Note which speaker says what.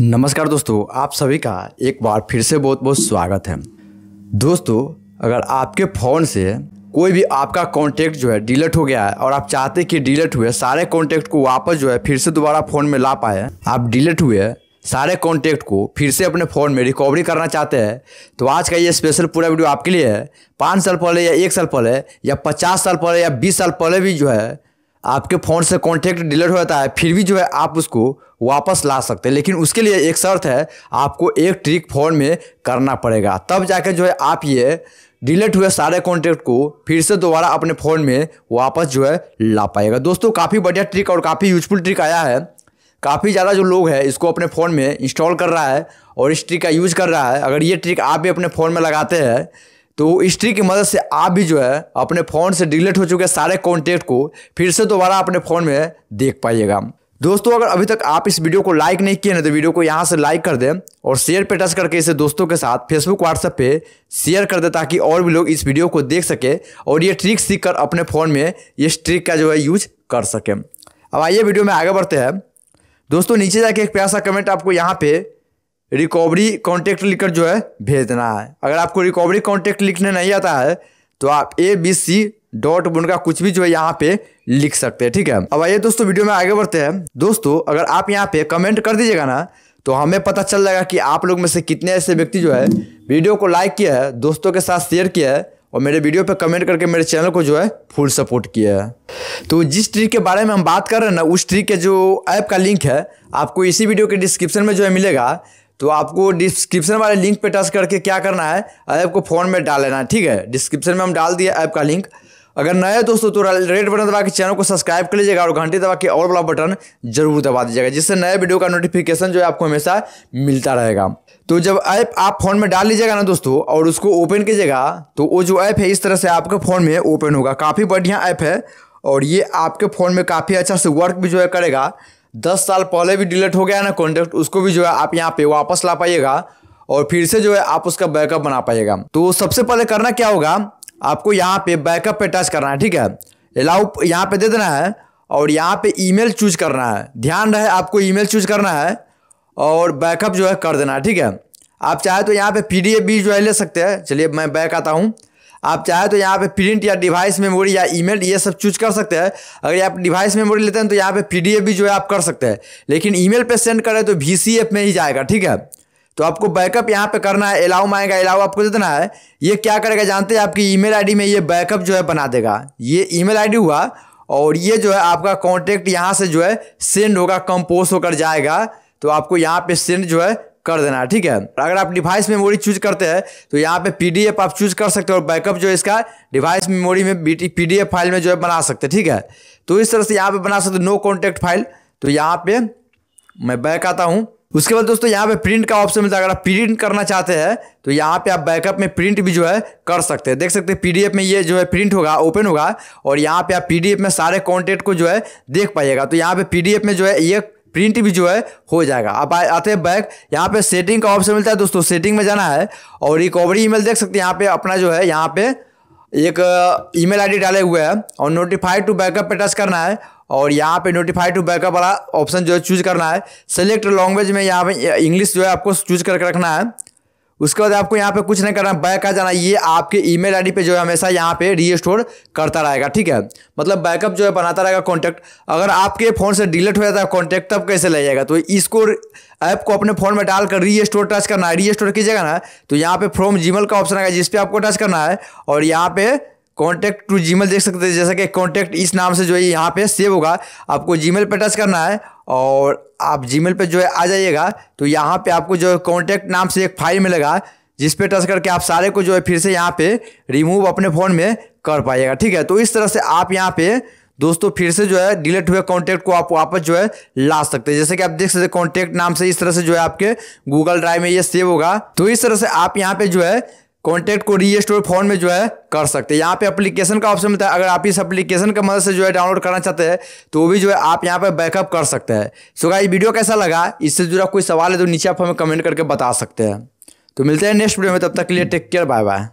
Speaker 1: नमस्कार दोस्तों आप सभी का एक बार फिर से बहुत बहुत स्वागत है दोस्तों अगर आपके फ़ोन से कोई भी आपका कॉन्टैक्ट जो है डिलीट हो गया है और आप चाहते कि डिलीट हुए सारे कॉन्टैक्ट को वापस जो है फिर से दोबारा फ़ोन में ला पाए आप डिलीट हुए सारे कॉन्टैक्ट को फिर से अपने फ़ोन में रिकवरी करना चाहते हैं तो आज का ये स्पेशल पूरा वीडियो आपके लिए है पाँच साल पहले या एक साल पहले या पचास साल पहले या बीस साल पहले भी जो है आपके फ़ोन से कॉन्टैक्ट डिलीट हो जाता है फिर भी जो है आप उसको वापस ला सकते हैं लेकिन उसके लिए एक शर्त है आपको एक ट्रिक फ़ोन में करना पड़ेगा तब जाके जो है आप ये डिलीट हुए सारे कॉन्टैक्ट को फिर से दोबारा अपने फ़ोन में वापस जो है ला पाएगा दोस्तों काफ़ी बढ़िया ट्रिक और काफ़ी यूजफुल ट्रिक आया है काफ़ी ज़्यादा जो लोग हैं इसको अपने फ़ोन में इंस्टॉल कर रहा है और इस ट्रिक का यूज़ कर रहा है अगर ये ट्रिक आप भी अपने फ़ोन में लगाते हैं तो हिस्ट्री की मदद से आप भी जो है अपने फ़ोन से डिलीट हो चुके सारे कॉन्टेक्ट को फिर से दोबारा अपने फ़ोन में देख पाइएगा दोस्तों अगर अभी तक आप इस वीडियो को लाइक नहीं किए ना तो वीडियो को यहाँ से लाइक कर दें और शेयर पे टच करके इसे दोस्तों के साथ फेसबुक व्हाट्सएप पे शेयर कर दें ताकि और भी लोग इस वीडियो को देख सके और ये ट्रिक सीख कर अपने फ़ोन में इस ट्रिक का जो है यूज कर सकें अब आइए वीडियो में आगे बढ़ते हैं दोस्तों नीचे जाके एक प्यासा कमेंट आपको यहाँ पर रिकवरी कॉन्टैक्ट लिखकर जो है भेजना है अगर आपको रिकवरी कॉन्टैक्ट लिखने नहीं आता है तो आप ए बी सी डॉट उनका कुछ भी जो है यहाँ पे लिख सकते हैं ठीक है अब आइए दोस्तों वीडियो में आगे बढ़ते हैं दोस्तों अगर आप यहाँ पे कमेंट कर दीजिएगा ना तो हमें पता चल जाएगा कि आप लोग में से कितने ऐसे व्यक्ति जो है वीडियो को लाइक किया है दोस्तों के साथ शेयर किया है और मेरे वीडियो पे कमेंट करके मेरे चैनल को जो है फुल सपोर्ट किया है तो जिस ट्रिक के बारे में हम बात कर रहे हैं ना उस ट्रिक के जो ऐप का लिंक है आपको इसी वीडियो के डिस्क्रिप्शन में जो है मिलेगा तो आपको डिस्क्रिप्शन वाले लिंक पे टच करके क्या करना है ऐप को फ़ोन में डाल लेना है ठीक है डिस्क्रिप्शन में हम डाल दिया ऐप का लिंक अगर नए दोस्तों तो रेड बटन दबा के चैनल को सब्सक्राइब कर लीजिएगा और घंटी दबा के और वाला बटन जरूर दबा दीजिएगा जिससे नए वीडियो का नोटिफिकेशन जो है आपको हमेशा मिलता रहेगा तो जब ऐप आप फ़ोन में डाल लीजिएगा ना दोस्तों और उसको ओपन कीजिएगा तो वो जो ऐप है इस तरह से आपके फ़ोन में ओपन होगा काफ़ी बढ़िया ऐप है और ये आपके फ़ोन में काफ़ी अच्छा से वर्क भी जो है करेगा दस साल पहले भी डिलीट हो गया ना कॉन्टैक्ट उसको भी जो है आप यहाँ पे वापस ला पाइएगा और फिर से जो है आप उसका बैकअप बना पाइएगा तो सबसे पहले करना क्या होगा आपको यहाँ पे बैकअप पे टच करना है ठीक है अलाउ यहाँ पे दे देना है और यहाँ पे ईमेल चूज करना है ध्यान रहे आपको ईमेल चूज करना है और बैकअप जो है कर देना है ठीक है आप चाहे तो यहाँ पे पीडीएफ भी जो है ले सकते हैं चलिए मैं बैक आता हूँ आप चाहे तो यहाँ पे प्रिंट या डिवाइस मेमोरी या ईमेल ये सब चूज कर सकते हैं अगर आप डिवाइस मेमोरी लेते हैं तो यहाँ पे पीडीएफ भी जो है आप कर सकते हैं लेकिन ईमेल पे सेंड करें तो वीसीएफ में ही जाएगा ठीक है तो आपको बैकअप यहाँ पे करना है अलाउ माएगा अलाउ आपको देना है ये क्या करेगा जानते हैं आपकी ई मेल में ये बैकअप जो है बना देगा ये ई मेल हुआ और ये जो है आपका कॉन्टेक्ट यहाँ से जो है सेंड होगा कंपोज होकर जाएगा तो आपको यहाँ पे सेंड जो है कर देना है ठीक है अगर आप डिवाइस मेमोरी चूज करते हैं तो यहाँ पे पीडीएफ आप चूज कर सकते हो और बैकअप जो इसका डिवाइस मेमोरी में पीडीएफ फाइल में जो है बना सकते हैं ठीक है तो इस तरह से यहाँ पे बना सकते नो कॉन्टैक्ट फाइल तो यहाँ पे मैं बैक आता हूँ उसके बाद दोस्तों यहाँ पे प्रिंट का ऑप्शन मिलता है अगर आप प्रिंट करना चाहते हैं तो यहाँ पे आप बैकअप में प्रिंट भी जो है कर सकते हैं देख सकते हैं पीडीएफ में ये जो है प्रिंट होगा ओपन होगा और यहाँ पे आप पीडीएफ में सारे कॉन्टेंट को जो है देख पाइएगा तो यहाँ पे पीडीएफ में जो है ये प्रिंट भी जो है हो जाएगा आप आ, आते हैं बैक यहाँ पे सेटिंग का ऑप्शन मिलता है दोस्तों सेटिंग में जाना है और रिकवरी ईमेल देख सकते हैं यहाँ पे अपना जो है यहाँ पे एक ईमेल uh, आईडी डाले हुए हैं और नोटिफाई टू बैकअप पे टच करना है और यहाँ पे नोटिफाई टू बैकअप वाला ऑप्शन जो है चूज करना है सेलेक्ट लैंग्वेज में यहाँ पे इंग्लिश जो है आपको चूज करके रखना है उसके बाद आपको यहाँ पे कुछ नहीं करना बैक आ जाना ये आपके ईमेल आईडी पे जो है हमेशा यहाँ पे रीस्टोर करता रहेगा ठीक है मतलब बैकअप जो है बनाता रहेगा कॉन्टैक्ट अगर आपके फ़ोन से डिलीट हो जाता है कॉन्टैक्ट तब कैसे ले जाएगा तो इसको ऐप को अपने फ़ोन में डालकर री स्टोर टच करना है री स्टोर कीजिएगा ना तो यहाँ पे फ्रॉम जीमल का ऑप्शन आएगा जिसपे आपको टच करना है और यहाँ पे कॉन्टैक्ट टू जीमेल देख सकते हैं जैसा कि कॉन्टैक्ट इस नाम से जो है यहाँ पे सेव होगा आपको जीमेल पे टच करना है और आप जीमेल पे जो है आ जाइएगा तो यहाँ पे आपको जो है कॉन्टैक्ट नाम से एक फाइल मिलेगा जिस पे टच करके आप सारे को जो है फिर से यहाँ पे रिमूव अपने फ़ोन में कर पाइएगा ठीक है तो इस तरह से आप यहाँ पे दोस्तों फिर से जो है डिलीट हुए कॉन्टैक्ट को आप वापस जो है ला सकते हैं जैसे कि आप देख सकते हैं कॉन्टैक्ट नाम से इस तरह से जो है आपके गूगल ड्राइव में ये सेव होगा तो इस तरह से आप यहाँ पे जो है कॉन्टैक्ट को रीस्टोर फोन में जो है कर सकते हैं यहाँ पे एप्लीकेशन का ऑप्शन मिलता है अगर आप इस एप्लीकेशन की मदद से जो है डाउनलोड करना चाहते हैं तो भी जो है आप यहाँ पे बैकअप कर सकते हैं सो गाइस वीडियो कैसा लगा इससे जुड़ा कोई सवाल है तो नीचे आप हमें कमेंट करके बता सकते हैं तो मिलते हैं नेक्स्ट वीडियो में तब तक के लिए टेक केयर बाय बाय